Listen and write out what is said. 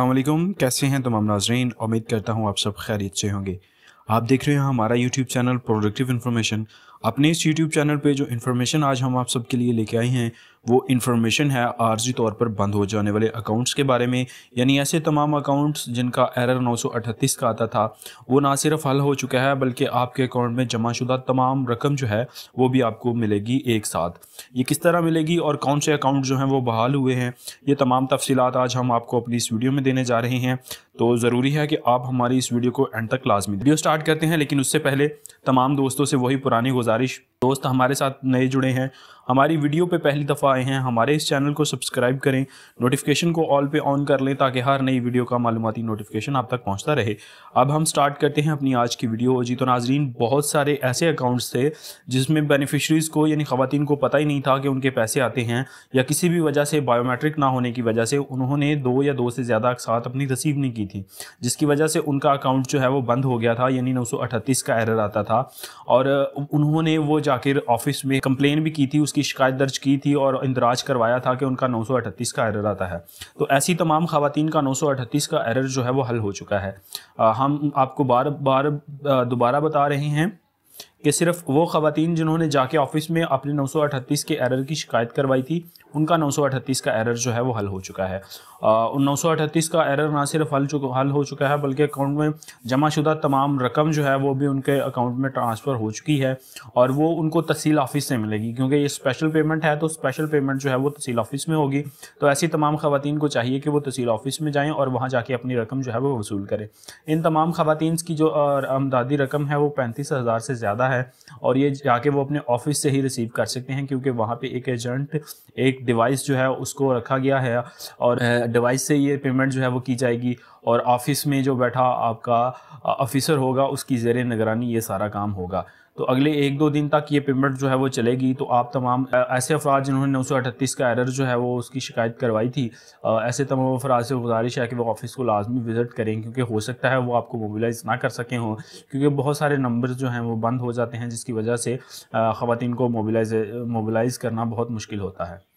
अल्लाम कैसे हैं तमाम नाजरीन उम्मीद करता हूँ आप सब खैरियत से होंगे आप देख रहे हो हमारा यूट्यूब चैनल प्रोडक्टिव इन्फॉर्मेशन अपने इस यूट्यूब चैनल पे जो इन्फॉर्मेशन आज हम आप सबके लिए लेके आए हैं वो इन्फॉर्मेशन है आर्जी तौर पर बंद हो जाने वाले अकाउंट्स के बारे में यानी ऐसे तमाम अकाउंट्स जिनका एरर 938 का आता था वो ना सिर्फ हल हो चुका है बल्कि आपके अकाउंट में जमाशुदा तमाम रकम जो है वो भी आपको मिलेगी एक साथ ये किस तरह मिलेगी और कौन से अकाउंट जो हैं वो बहाल हुए हैं ये तमाम तफसीत आज हम आपको अपनी इस वीडियो में देने जा रहे हैं तो ज़रूरी है कि आप हमारी इस वीडियो को एंड तक लाजमी वीडियो स्टार्ट करते हैं लेकिन उससे पहले तमाम दोस्तों से वही पुरानी गुजार गुजारिश दोस्त हमारे साथ नए जुड़े हैं हमारी वीडियो पे पहली दफ़ा आए हैं हमारे इस चैनल को सब्सक्राइब करें नोटिफिकेशन को ऑल पे ऑन कर लें ताकि हर नई वीडियो का मालूमती नोटिफिकेशन आप तक पहुँचता रहे अब हम स्टार्ट करते हैं अपनी आज की वीडियो जी तो नाजरीन बहुत सारे ऐसे अकाउंट्स थे जिसमें बेनिफिशरीज़ को यानी खातन को पता ही नहीं था कि उनके पैसे आते हैं या किसी भी वजह से बायोमेट्रिक ना होने की वजह से उन्होंने दो या दो से ज़्यादा साथ अपनी रसीव नहीं की थी जिसकी वजह से उनका अकाउंट जो है वो बंद हो गया था यानी नौ का एरर आता था और उन्होंने वो जाकर ऑफिस में कंप्लेन भी की थी उस उसकी शिकायत दर्ज की थी और इंदराज करवाया था कि उनका 938 का एरर आता है तो ऐसी तमाम खातन का 938 का एरर जो है वो हल हो चुका है हम आपको बार बार दोबारा बता रहे हैं कि सिर्फ वो खातन जिन्होंने जाके ऑफिस में अपने 938 के एरर की शिकायत करवाई थी उनका 938 का एरर जो है वो हल हो चुका है आ, उन नौ का एरर ना सिर्फ हल चुका हल हो चुका है बल्कि अकाउंट में जमाशुदा तमाम रकम जो है वो भी उनके अकाउंट में ट्रांसफ़र हो चुकी है और वो उनको तहसील ऑफिस से मिलेगी क्योंकि ये स्पेशल पेमेंट है तो स्पेशल पेमेंट जो है वो तहसील ऑफिस में होगी तो ऐसी तमाम ख़वान को चाहिए कि वो तहसील ऑफिस में जाएँ और वहाँ जाके अपनी रकम जो है वो वसूल करें इन तमाम ख़वान की जो आमदादी रकम है वो पैंतीस से ज़्यादा है है और ये जाके वो अपने ऑफिस से ही रिसीव कर सकते हैं क्योंकि वहाँ पे एक एजेंट एक डिवाइस जो है उसको रखा गया है और डिवाइस से ये पेमेंट जो है वो की जाएगी और ऑफिस में जो बैठा आपका ऑफिसर होगा उसकी जेर निगरानी ये सारा काम होगा तो अगले एक दो दिन तक ये पेमेंट जो है वो चलेगी तो आप तमाम ऐसे अफराज जिन्होंने नौ सौ अठतीस का एरर जो है वो उसकी शिकायत करवाई थी ऐसे तमाम अफराज से गुजारिश है कि वो ऑफिस को लाजमी विज़िट करें क्योंकि हो सकता है वो आपको मोबिलाइज ना कर सके हों क्योंकि बहुत सारे नंबर जो हैं वो बंद हो जाते हैं जिसकी वजह से ख़वान को मोबिलाइज मोबिलाइज़ करना बहुत मुश्किल होता है